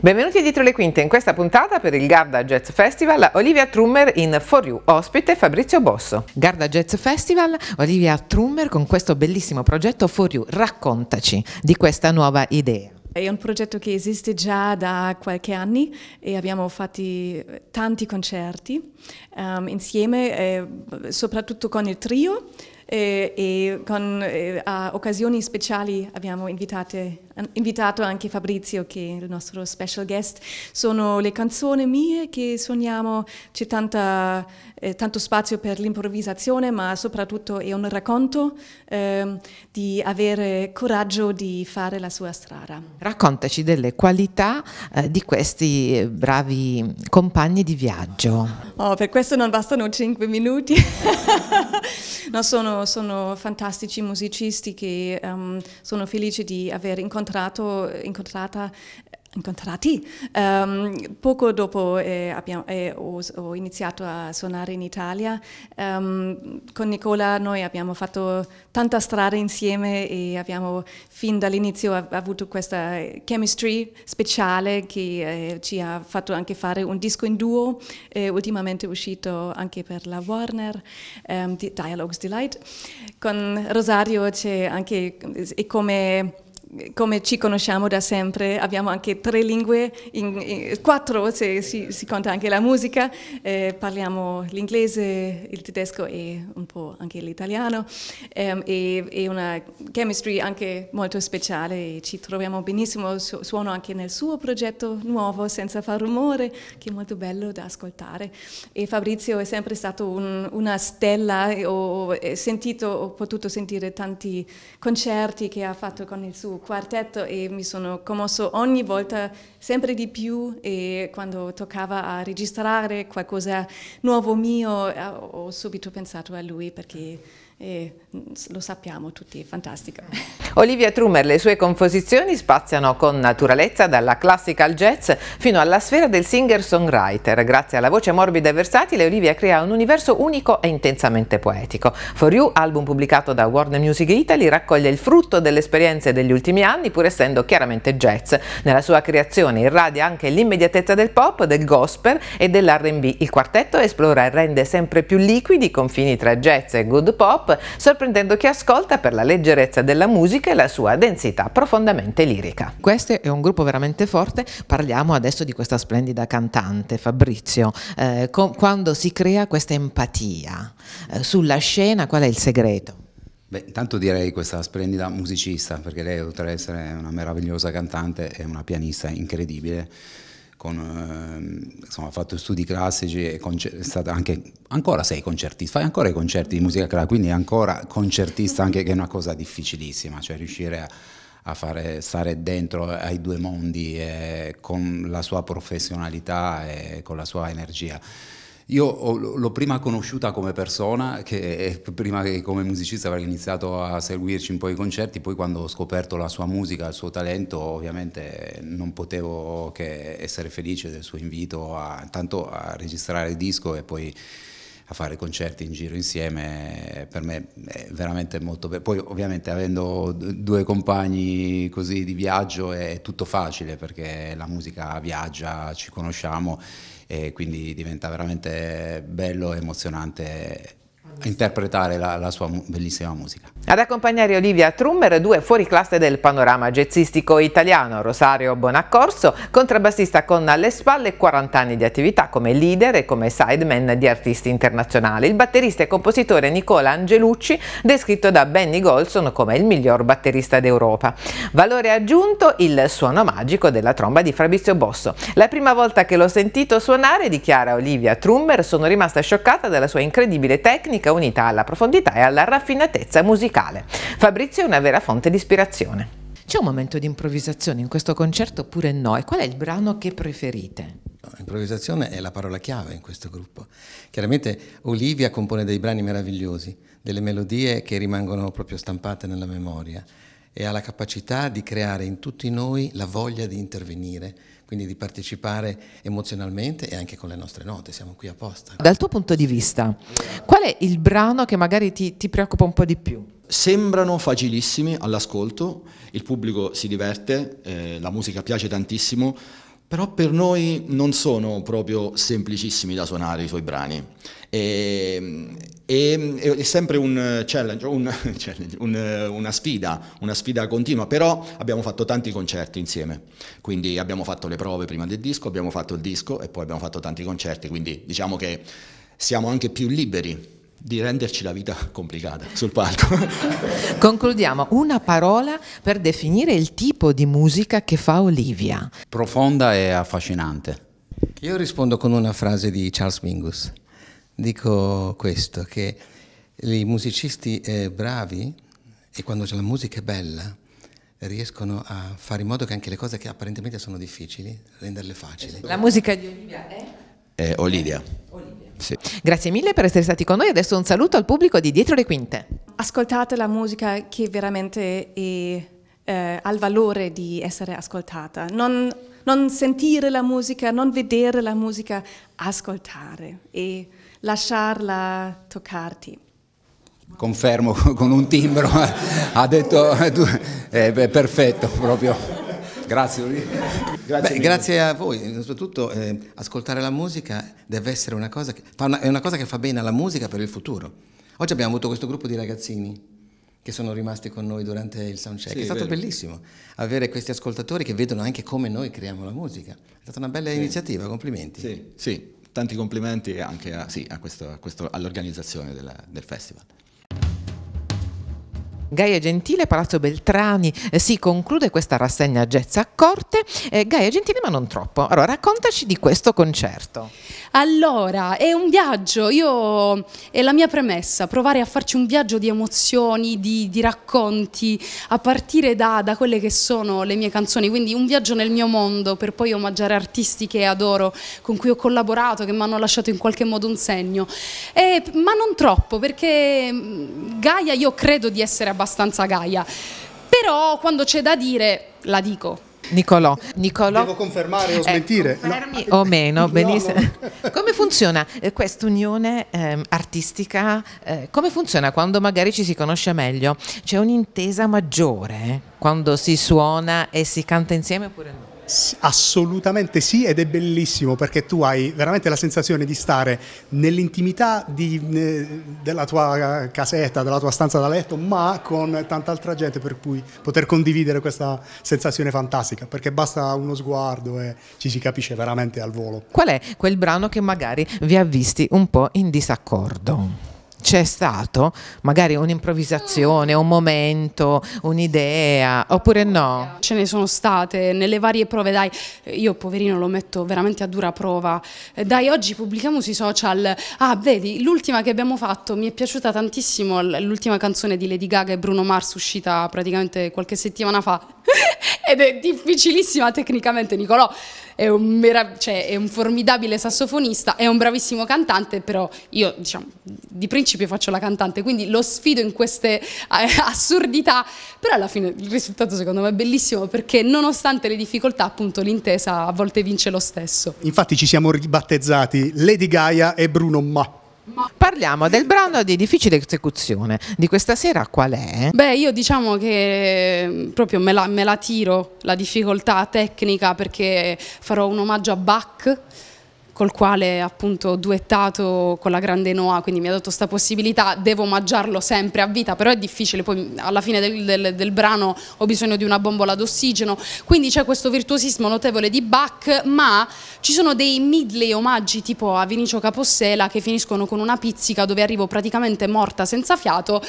Benvenuti dietro le quinte, in questa puntata per il Garda Jazz Festival Olivia Trummer in For You, ospite Fabrizio Bosso. Garda Jazz Festival, Olivia Trummer con questo bellissimo progetto For You, raccontaci di questa nuova idea. È un progetto che esiste già da qualche anno e abbiamo fatto eh, tanti concerti um, insieme, eh, soprattutto con il trio eh, e con eh, a occasioni speciali abbiamo invitato invitato anche Fabrizio che è il nostro special guest, sono le canzoni mie che suoniamo, c'è tanta, eh, tanto spazio per l'improvvisazione ma soprattutto è un racconto eh, di avere coraggio di fare la sua strada. Raccontaci delle qualità eh, di questi bravi compagni di viaggio. Oh, per questo non bastano cinque minuti. no, sono, sono, fantastici musicisti che um, sono felice di aver incontrato incontrata incontrati. Um, poco dopo eh, abbiamo, eh, ho, ho, iniziato a suonare in Italia. Um, con Nicola noi abbiamo fatto tanta strada insieme e abbiamo fin dall'inizio avuto questa chemistry speciale che eh, ci ha fatto anche fare un disco in duo, ultimamente uscito anche per la Warner, um, Dialogues Delight. Con Rosario c'è anche, e come come ci conosciamo da sempre, abbiamo anche tre lingue, in, in, quattro se si, si, conta anche la musica, eh, parliamo l'inglese, il tedesco e un po' anche l'italiano ehm, e, e, una chemistry anche molto speciale, ci troviamo benissimo, su, suono anche nel suo progetto nuovo senza far rumore, che è molto bello da ascoltare e Fabrizio è sempre stato un, una stella, ho sentito, ho potuto sentire tanti concerti che ha fatto con il suo quartetto e mi sono commosso ogni volta sempre di più e quando toccava a registrare qualcosa nuovo mio eh, ho subito pensato a lui perché e mm, lo sappiamo tutti, è fantastica. Olivia Trumer, le sue composizioni spaziano con naturalezza dalla classical jazz fino alla sfera del singer-songwriter. Grazie alla voce morbida e versatile, Olivia crea un universo unico e intensamente poetico. For You, album pubblicato da Warner Music Italy, raccoglie il frutto delle esperienze degli ultimi anni, pur essendo chiaramente jazz. Nella sua creazione irradia anche l'immediatezza del pop, del gospel e dell'R&B. Il quartetto esplora e rende sempre più liquidi i confini tra jazz e good pop, sorprendendo chi ascolta per la leggerezza della musica e la sua densità profondamente lirica. Questo è un gruppo veramente forte, parliamo adesso di questa splendida cantante Fabrizio, eh, con, quando si crea questa empatia eh, sulla scena qual è il segreto? Beh, intanto direi questa splendida musicista, perché lei oltre ad essere una meravigliosa cantante è una pianista incredibile con, eh, insomma, ha fatto studi classici e concer- è stata anche, ancora sei concertista, fai ancora i concerti di musica classica, quindi ancora concertista anche che è una cosa difficilissima, cioè riuscire a, a fare, stare dentro ai due mondi eh, con la sua professionalità e con la sua energia. Io l'ho prima conosciuta come persona, che eh, prima che come musicista perché iniziato a seguirci un po' i concerti, poi quando ho scoperto la sua musica, il suo talento, ovviamente non potevo che essere felice del suo invito a, tanto a registrare il disco e poi a fare concerti in giro insieme per me è veramente molto bello. Poi ovviamente avendo due compagni così di viaggio è tutto facile perché la musica viaggia, ci conosciamo e quindi diventa veramente bello e emozionante interpretare la, la, sua bellissima musica. Ad accompagnare Olivia Trummer, due fuoriclasse del panorama jazzistico italiano, Rosario Bonaccorso, contrabbassista con alle spalle 40 anni di attività come leader e come sideman di artisti internazionali, il batterista e compositore Nicola Angelucci, descritto da Benny Golson come il miglior batterista d'Europa. Valore aggiunto il suono magico della tromba di Fabrizio Bosso. La prima volta che l'ho sentito suonare, dichiara Olivia Trummer, sono rimasta scioccata dalla sua incredibile tecnica un'autentica unità alla profondità e alla raffinatezza musicale. Fabrizio è una vera fonte di ispirazione. C'è un momento di improvvisazione in questo concerto oppure no? E qual è il brano che preferite? Improvvisazione è la parola chiave in questo gruppo. Chiaramente Olivia compone dei brani meravigliosi, delle melodie che rimangono proprio stampate nella memoria e ha la capacità di creare in tutti noi la voglia di intervenire, quindi di partecipare emozionalmente e anche con le nostre note, siamo qui apposta. Dal tuo punto di vista, qual è il brano che magari ti, ti preoccupa un po' di più? Sembrano facilissimi all'ascolto, il pubblico si diverte, eh, la musica piace tantissimo, però per noi non sono proprio semplicissimi da suonare i suoi brani. E, ehm, e, ehm, è sempre un challenge, un, challenge un, una sfida, una sfida continua, però abbiamo fatto tanti concerti insieme, quindi abbiamo fatto le prove prima del disco, abbiamo fatto il disco e poi abbiamo fatto tanti concerti, quindi diciamo che siamo anche più liberi di renderci la vita complicata sul palco. Concludiamo, una parola per definire il tipo di musica che fa Olivia. Profonda e affascinante. Io rispondo con una frase di Charles Mingus. Dico questo, che i musicisti eh, bravi, e quando la musica è bella, riescono a fare in modo che anche le cose che apparentemente sono difficili, renderle facili. La musica di Olivia è? È Olivia. Olivia. Sì. Grazie mille per essere stati con noi. Adesso un saluto al pubblico di Dietro le Quinte. Ascoltate la musica che veramente è, eh, ha il valore di essere ascoltata. Non, non, sentire la musica, non vedere la musica, ascoltare e lasciarla toccarti. Confermo con un timbro, ha detto eh, eh perfetto proprio. Grazie, grazie, Beh, grazie, a voi, soprattutto eh, ascoltare la musica deve essere una cosa, che fa una, è una cosa che fa bene alla musica per il futuro. Oggi abbiamo avuto questo gruppo di ragazzini che sono rimasti con noi durante il soundcheck. Sì, è stato è bellissimo avere questi ascoltatori che vedono anche come noi creiamo la musica. È stata una bella sì. iniziativa, complimenti. Sì, sì, tanti complimenti anche a, sì, a questo, a questo, all'organizzazione della, del festival. Gaia Gentile, Palazzo Beltrani, eh, si conclude questa rassegna jazz a corte. Eh, Gaia Gentile, ma non troppo. Allora, raccontaci di questo concerto. Allora, è un viaggio. Io, è la mia premessa, provare a farci un viaggio di emozioni, di, di racconti, a partire da, da, quelle che sono le mie canzoni. Quindi un viaggio nel mio mondo per poi omaggiare artisti che adoro, con cui ho collaborato, che mi hanno lasciato in qualche modo un segno. Eh, ma non troppo, perché mm, Gaia io credo di essere abbastanza abbastanza gaia. Però quando c'è da dire, la dico. Nicolò. Nicolò. Devo confermare o eh, smentire? Eh, no. o meno, benissimo. No, no. Come funziona eh, questa unione ehm, eh, artistica? come funziona quando magari ci si conosce meglio? C'è un'intesa maggiore eh, quando si suona e si canta insieme oppure no? Assolutamente sì ed è bellissimo perché tu hai veramente la sensazione di stare nell'intimità di, eh, della tua casetta, della tua stanza da letto, ma con tanta altra gente per cui poter condividere questa sensazione fantastica perché basta uno sguardo e ci si capisce veramente al volo. Qual è quel brano che magari vi ha visti un po' in disaccordo? c'è stato magari un'improvvisazione, un momento, un'idea oppure no? Ce ne sono state nelle varie prove, dai, io poverino lo metto veramente a dura prova, dai oggi pubblichiamo sui social, ah vedi l'ultima che abbiamo fatto mi è piaciuta tantissimo l'ultima canzone di Lady Gaga e Bruno Mars uscita praticamente qualche settimana fa ed è difficilissima tecnicamente Nicolò, è un, cioè, è un formidabile sassofonista, è un bravissimo cantante, però io diciamo, di principio faccio la cantante, quindi lo sfido in queste eh, assurdità, però alla fine il risultato secondo me è bellissimo perché nonostante le difficoltà appunto l'intesa a volte vince lo stesso. Infatti ci siamo ribattezzati Lady Gaia e Bruno Ma. Parliamo del brano di difficile esecuzione di questa sera qual è? Beh io diciamo che mm, proprio me la, me la tiro la difficoltà tecnica perché farò un omaggio a Bach col quale appunto duettato con la grande Noah, quindi mi ha dato questa possibilità, devo omaggiarlo sempre a vita, però è difficile, poi alla fine del, del, del brano ho bisogno di una bombola d'ossigeno, quindi c'è questo virtuosismo notevole di Bach, ma ci sono dei midley omaggi tipo a Vinicio Capossela che finiscono con una pizzica dove arrivo praticamente morta senza fiato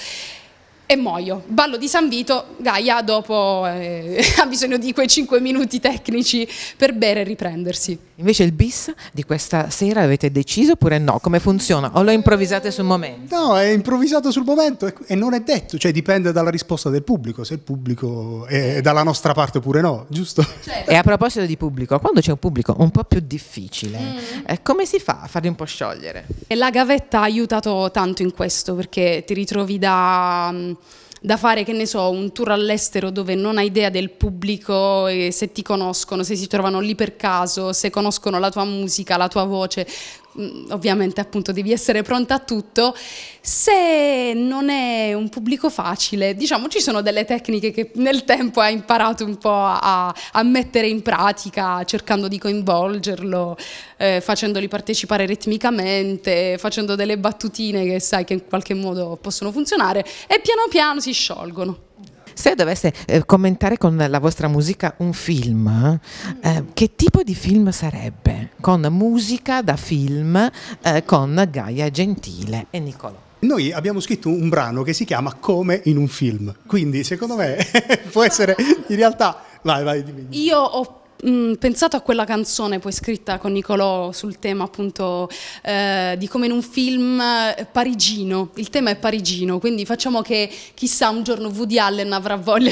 e muoio. Ballo di San Vito, Gaia dopo eh, ha bisogno di quei 5 minuti tecnici per bere e riprendersi. Invece il bis di questa sera avete deciso oppure no? Come funziona? O lo improvvisate sul momento? No, è improvvisato sul momento e non è detto, cioè dipende dalla risposta del pubblico, se il pubblico è dalla nostra parte oppure no, giusto? Certo. E a proposito di pubblico, quando c'è un pubblico un po' più difficile, mm. Eh, come si fa a farli un po' sciogliere? E la gavetta ha aiutato tanto in questo perché ti ritrovi da mm, da fare, che ne so, un tour all'estero dove non hai idea del pubblico, se ti conoscono, se si trovano lì per caso, se conoscono la tua musica, la tua voce, Mm, ovviamente appunto devi essere pronta a tutto, se non è un pubblico facile, diciamo ci sono delle tecniche che nel tempo hai imparato un po' a, a mettere in pratica, cercando di coinvolgerlo, eh, facendoli partecipare ritmicamente, facendo delle battutine che sai che in qualche modo possono funzionare e piano piano si sciolgono. Se dovesse eh, commentare con la vostra musica un film, eh, che tipo di film sarebbe? Con musica da film eh, con Gaia Gentile e Nicolò. Noi abbiamo scritto un brano che si chiama Come in un film, quindi secondo me può essere in realtà... Vai, vai, dimmi. Io ho mh, mm, pensato a quella canzone poi scritta con Nicolò sul tema appunto eh, di come in un film parigino, il tema è parigino, quindi facciamo che chissà un giorno Woody Allen avrà voglia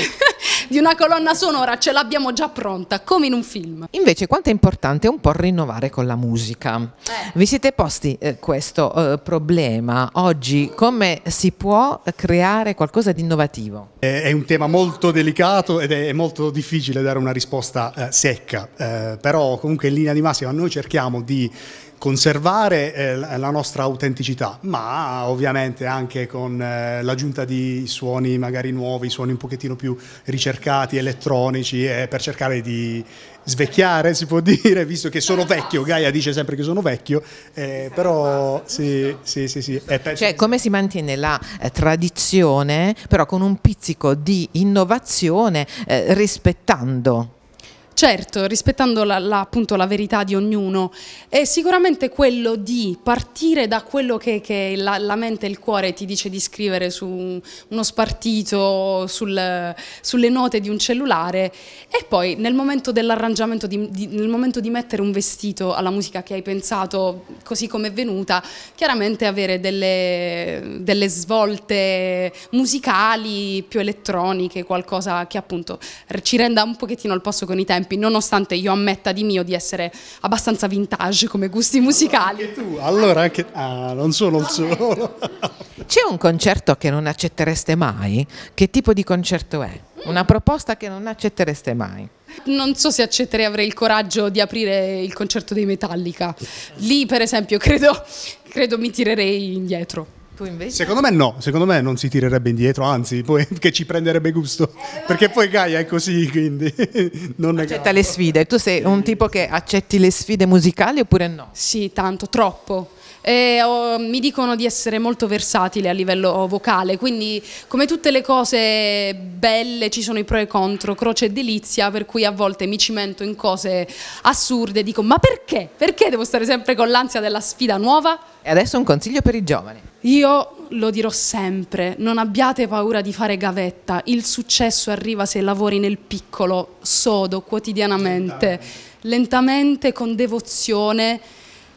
di una colonna sonora ce l'abbiamo già pronta, come in un film. Invece quanto è importante un po' rinnovare con la musica. Eh. Vi siete posti eh, questo eh, problema oggi? Come si può creare qualcosa di innovativo? È, è, un tema molto delicato ed è molto difficile dare una risposta eh, secca, eh, però comunque in linea di massima noi cerchiamo di conservare eh, la nostra autenticità, ma ovviamente anche con eh, l'aggiunta di suoni magari nuovi, suoni un pochettino più ricercati, elettronici, eh, per cercare di svecchiare, si può dire, visto che sono vecchio, Gaia dice sempre che sono vecchio, eh, però sì, sì, sì, sì. Cioè come si mantiene la eh, tradizione, però con un pizzico di innovazione, eh, rispettando Certo, rispettando la, la, appunto la verità di ognuno, è sicuramente quello di partire da quello che, che la, la, mente e il cuore ti dice di scrivere su uno spartito, sul, sulle note di un cellulare e poi nel momento dell'arrangiamento, nel momento di mettere un vestito alla musica che hai pensato, così come è venuta, chiaramente avere delle, delle svolte musicali più elettroniche, qualcosa che appunto ci renda un pochettino al posto con i tempi tempi, nonostante io ammetta di mio di essere abbastanza vintage come gusti musicali. Allora anche tu, allora anche... Ah, non sono il solo. C'è un concerto che non accettereste mai? Che tipo di concerto è? Una proposta che non accettereste mai? Non so se accetterei, avrei il coraggio di aprire il concerto dei Metallica. Lì, per esempio, credo, credo mi tirerei indietro. Tu invece? Secondo me no, secondo me non si tirerebbe indietro, anzi, poi, che ci prenderebbe gusto, eh, perché poi Gaia è così, quindi non Accetta le sfide, tu sei un tipo che accetti le sfide musicali oppure no? Sì, tanto, troppo. E, oh, mi dicono di essere molto versatile a livello vocale, quindi come tutte le cose belle ci sono i pro e i contro, croce e delizia, per cui a volte mi cimento in cose assurde, e dico ma perché? Perché devo stare sempre con l'ansia della sfida nuova? E adesso un consiglio per i giovani. Io lo dirò sempre, non abbiate paura di fare gavetta, il successo arriva se lavori nel piccolo, sodo, quotidianamente, lentamente, lentamente con devozione,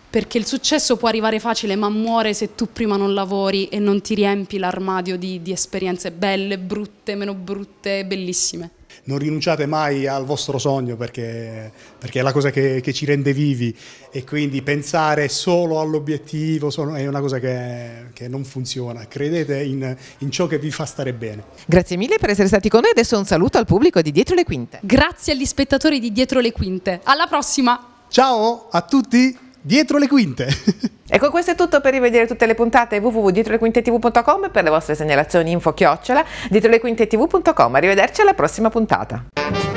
perché il successo può arrivare facile ma muore se tu prima non lavori e non ti riempi l'armadio di, di esperienze belle, brutte, meno brutte, bellissime non rinunciate mai al vostro sogno perché, perché è la cosa che, che, ci rende vivi e quindi pensare solo all'obiettivo è una cosa che, che non funziona, credete in, in, ciò che vi fa stare bene. Grazie mille per essere stati con noi, adesso un saluto al pubblico di Dietro le Quinte. Grazie agli spettatori di Dietro le Quinte, alla prossima! Ciao a tutti, Dietro le Quinte! Ecco, questo è tutto per rivedere tutte le puntate www.dietrolequintetv.com per le vostre segnalazioni info chiocciola dietrolequintetv.com. Arrivederci alla prossima puntata.